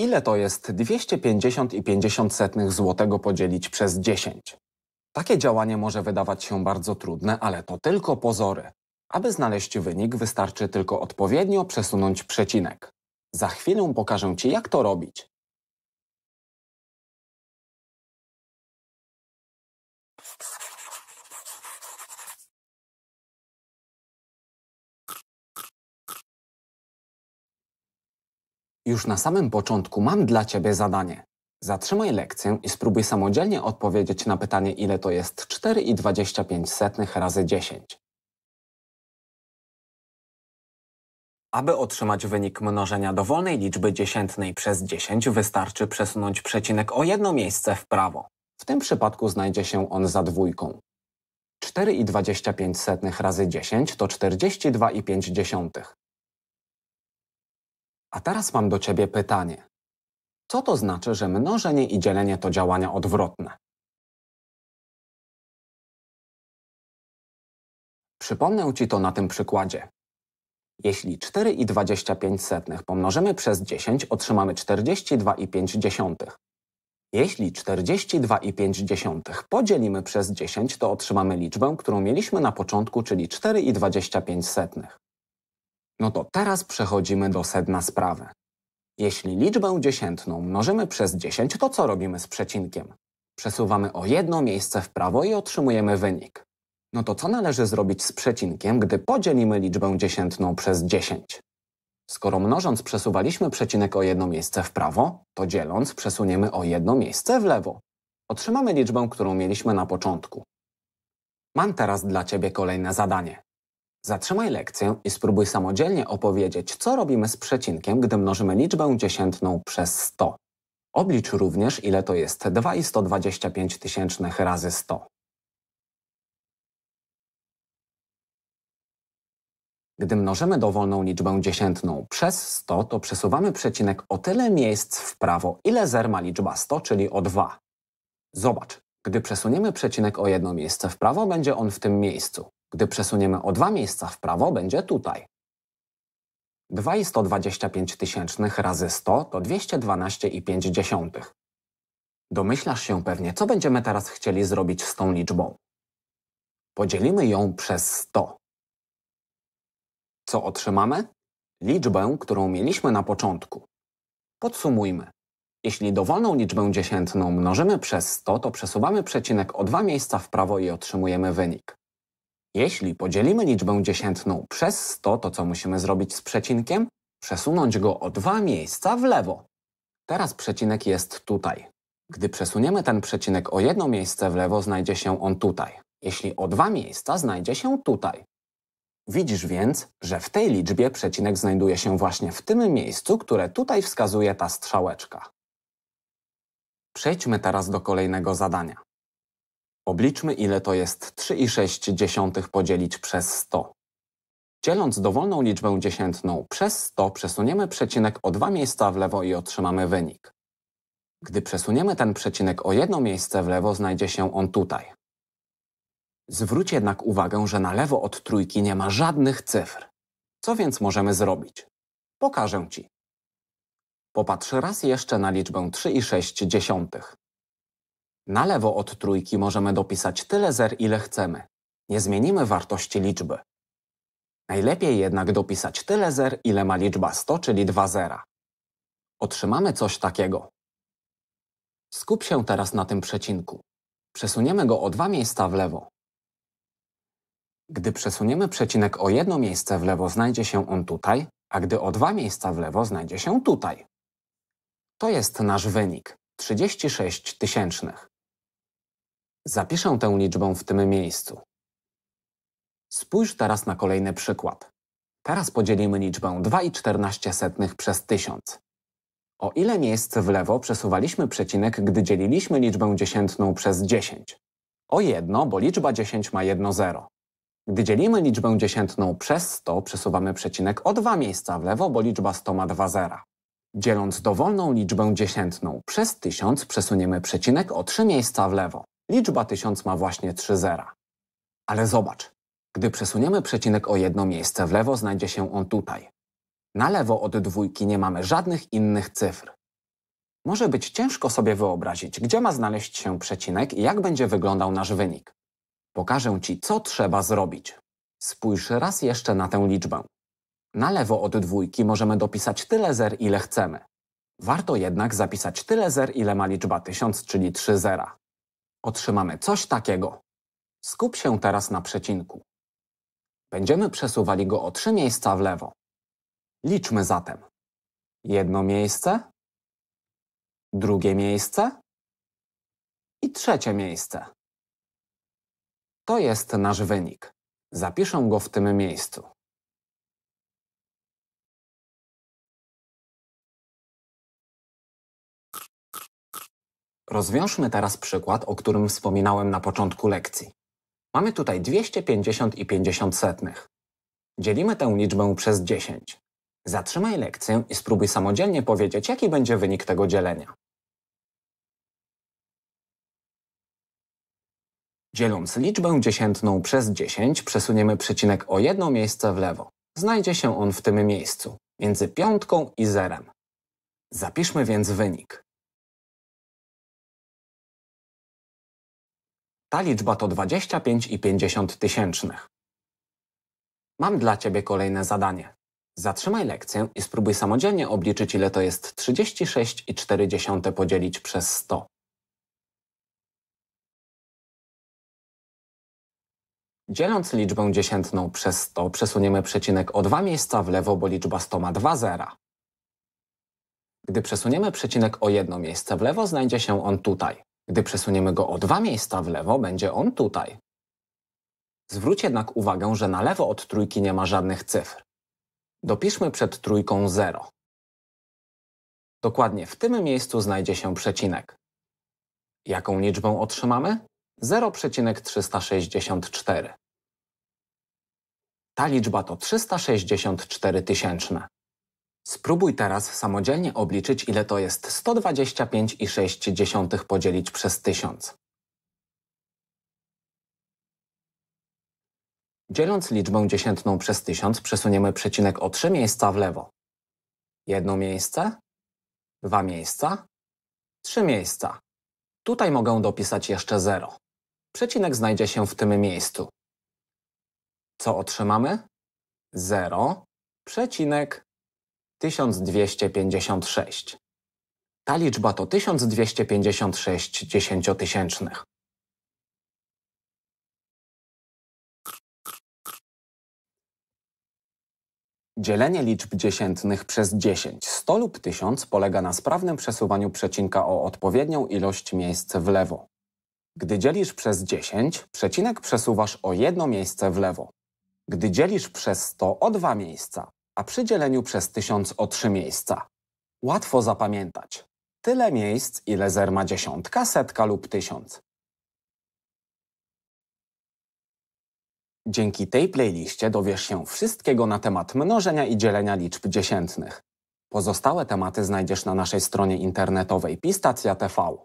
Ile to jest 250,5 zł setnych złotego podzielić przez 10? Takie działanie może wydawać się bardzo trudne, ale to tylko pozory. Aby znaleźć wynik, wystarczy tylko odpowiednio przesunąć przecinek. Za chwilę pokażę Ci, jak to robić. Już na samym początku mam dla Ciebie zadanie. Zatrzymaj lekcję i spróbuj samodzielnie odpowiedzieć na pytanie, ile to jest 4,25 razy 10. Aby otrzymać wynik mnożenia dowolnej liczby dziesiętnej przez 10, wystarczy przesunąć przecinek o jedno miejsce w prawo. W tym przypadku znajdzie się on za dwójką. 4,25 razy 10 to 42,5. A teraz mam do ciebie pytanie. Co to znaczy, że mnożenie i dzielenie to działania odwrotne? Przypomnę ci to na tym przykładzie. Jeśli 4,25 pomnożymy przez 10, otrzymamy 42,5. Jeśli 42,5 podzielimy przez 10, to otrzymamy liczbę, którą mieliśmy na początku, czyli 4,25. No to teraz przechodzimy do sedna sprawy. Jeśli liczbę dziesiętną mnożymy przez 10, to co robimy z przecinkiem? Przesuwamy o jedno miejsce w prawo i otrzymujemy wynik. No to co należy zrobić z przecinkiem, gdy podzielimy liczbę dziesiętną przez 10? Skoro mnożąc przesuwaliśmy przecinek o jedno miejsce w prawo, to dzieląc przesuniemy o jedno miejsce w lewo. Otrzymamy liczbę, którą mieliśmy na początku. Mam teraz dla Ciebie kolejne zadanie. Zatrzymaj lekcję i spróbuj samodzielnie opowiedzieć, co robimy z przecinkiem, gdy mnożymy liczbę dziesiętną przez 100. Oblicz również, ile to jest 2 i 125 tysięcznych razy 100. Gdy mnożymy dowolną liczbę dziesiętną przez 100, to przesuwamy przecinek o tyle miejsc w prawo, ile zer ma liczba 100, czyli o 2. Zobacz, gdy przesuniemy przecinek o jedno miejsce w prawo, będzie on w tym miejscu. Gdy przesuniemy o dwa miejsca w prawo, będzie tutaj. 125 tysięcznych razy 100 to 212,5. Domyślasz się pewnie, co będziemy teraz chcieli zrobić z tą liczbą. Podzielimy ją przez 100. Co otrzymamy? Liczbę, którą mieliśmy na początku. Podsumujmy. Jeśli dowolną liczbę dziesiętną mnożymy przez 100, to przesuwamy przecinek o dwa miejsca w prawo i otrzymujemy wynik. Jeśli podzielimy liczbę dziesiętną przez 100, to co musimy zrobić z przecinkiem? Przesunąć go o dwa miejsca w lewo. Teraz przecinek jest tutaj. Gdy przesuniemy ten przecinek o jedno miejsce w lewo, znajdzie się on tutaj. Jeśli o dwa miejsca, znajdzie się tutaj. Widzisz więc, że w tej liczbie przecinek znajduje się właśnie w tym miejscu, które tutaj wskazuje ta strzałeczka. Przejdźmy teraz do kolejnego zadania. Obliczmy, ile to jest 3,6 podzielić przez 100. Dzieląc dowolną liczbę dziesiętną przez 100, przesuniemy przecinek o dwa miejsca w lewo i otrzymamy wynik. Gdy przesuniemy ten przecinek o jedno miejsce w lewo, znajdzie się on tutaj. Zwróć jednak uwagę, że na lewo od trójki nie ma żadnych cyfr. Co więc możemy zrobić? Pokażę Ci. Popatrz raz jeszcze na liczbę 3,6. Na lewo od trójki możemy dopisać tyle zer, ile chcemy. Nie zmienimy wartości liczby. Najlepiej jednak dopisać tyle zer, ile ma liczba 100, czyli 2 zera. Otrzymamy coś takiego. Skup się teraz na tym przecinku. Przesuniemy go o dwa miejsca w lewo. Gdy przesuniemy przecinek o jedno miejsce w lewo, znajdzie się on tutaj, a gdy o dwa miejsca w lewo, znajdzie się tutaj. To jest nasz wynik 36 tysięcznych. Zapiszę tę liczbę w tym miejscu. Spójrz teraz na kolejny przykład. Teraz podzielimy liczbę 2,14 przez 1000. O ile miejsc w lewo przesuwaliśmy przecinek, gdy dzieliliśmy liczbę dziesiętną przez 10? O jedno, bo liczba 10 ma jedno zero. Gdy dzielimy liczbę dziesiętną przez 100, przesuwamy przecinek o dwa miejsca w lewo, bo liczba 100 ma dwa zera. Dzieląc dowolną liczbę dziesiętną przez 1000, przesuniemy przecinek o trzy miejsca w lewo. Liczba 1000 ma właśnie 3 zera. Ale zobacz, gdy przesuniemy przecinek o jedno miejsce w lewo, znajdzie się on tutaj. Na lewo od dwójki nie mamy żadnych innych cyfr. Może być ciężko sobie wyobrazić, gdzie ma znaleźć się przecinek i jak będzie wyglądał nasz wynik. Pokażę Ci, co trzeba zrobić. Spójrz raz jeszcze na tę liczbę. Na lewo od dwójki możemy dopisać tyle zer, ile chcemy. Warto jednak zapisać tyle zer, ile ma liczba 1000, czyli 3 zera otrzymamy coś takiego. Skup się teraz na przecinku. Będziemy przesuwali go o trzy miejsca w lewo. Liczmy zatem. Jedno miejsce, drugie miejsce i trzecie miejsce. To jest nasz wynik. Zapiszę go w tym miejscu. Rozwiążmy teraz przykład, o którym wspominałem na początku lekcji. Mamy tutaj 250 i 50 setnych. Dzielimy tę liczbę przez 10. Zatrzymaj lekcję i spróbuj samodzielnie powiedzieć, jaki będzie wynik tego dzielenia. Dzieląc liczbę dziesiętną przez 10, przesuniemy przecinek o jedno miejsce w lewo. Znajdzie się on w tym miejscu, między piątką i zerem. Zapiszmy więc wynik. Ta liczba to 25 i tysięcznych. Mam dla Ciebie kolejne zadanie. Zatrzymaj lekcję i spróbuj samodzielnie obliczyć, ile to jest 36,4 podzielić przez 100. Dzieląc liczbę dziesiętną przez 100, przesuniemy przecinek o dwa miejsca w lewo, bo liczba 100 ma dwa zera. Gdy przesuniemy przecinek o jedno miejsce w lewo, znajdzie się on tutaj. Gdy przesuniemy go o dwa miejsca w lewo, będzie on tutaj. Zwróć jednak uwagę, że na lewo od trójki nie ma żadnych cyfr. Dopiszmy przed trójką 0. Dokładnie w tym miejscu znajdzie się przecinek. Jaką liczbę otrzymamy? 0,364. Ta liczba to 364 tysięczne. Spróbuj teraz samodzielnie obliczyć, ile to jest 125,6 podzielić przez 1000. Dzieląc liczbę dziesiętną przez 1000 przesuniemy przecinek o 3 miejsca w lewo. Jedno miejsce, dwa miejsca, trzy miejsca. Tutaj mogę dopisać jeszcze 0. Przecinek znajdzie się w tym miejscu. Co otrzymamy? 0, przecinek 1256. Ta liczba to 1256 dziesięciotysięcznych. Dzielenie liczb dziesiętnych przez 10, 100 lub 1000 polega na sprawnym przesuwaniu przecinka o odpowiednią ilość miejsc w lewo. Gdy dzielisz przez 10, przecinek przesuwasz o jedno miejsce w lewo. Gdy dzielisz przez 100 o dwa miejsca, a przy dzieleniu przez tysiąc o 3 miejsca. Łatwo zapamiętać. Tyle miejsc, ile zer ma dziesiątka, setka lub tysiąc. Dzięki tej playliście dowiesz się wszystkiego na temat mnożenia i dzielenia liczb dziesiętnych. Pozostałe tematy znajdziesz na naszej stronie internetowej Pistacja TV.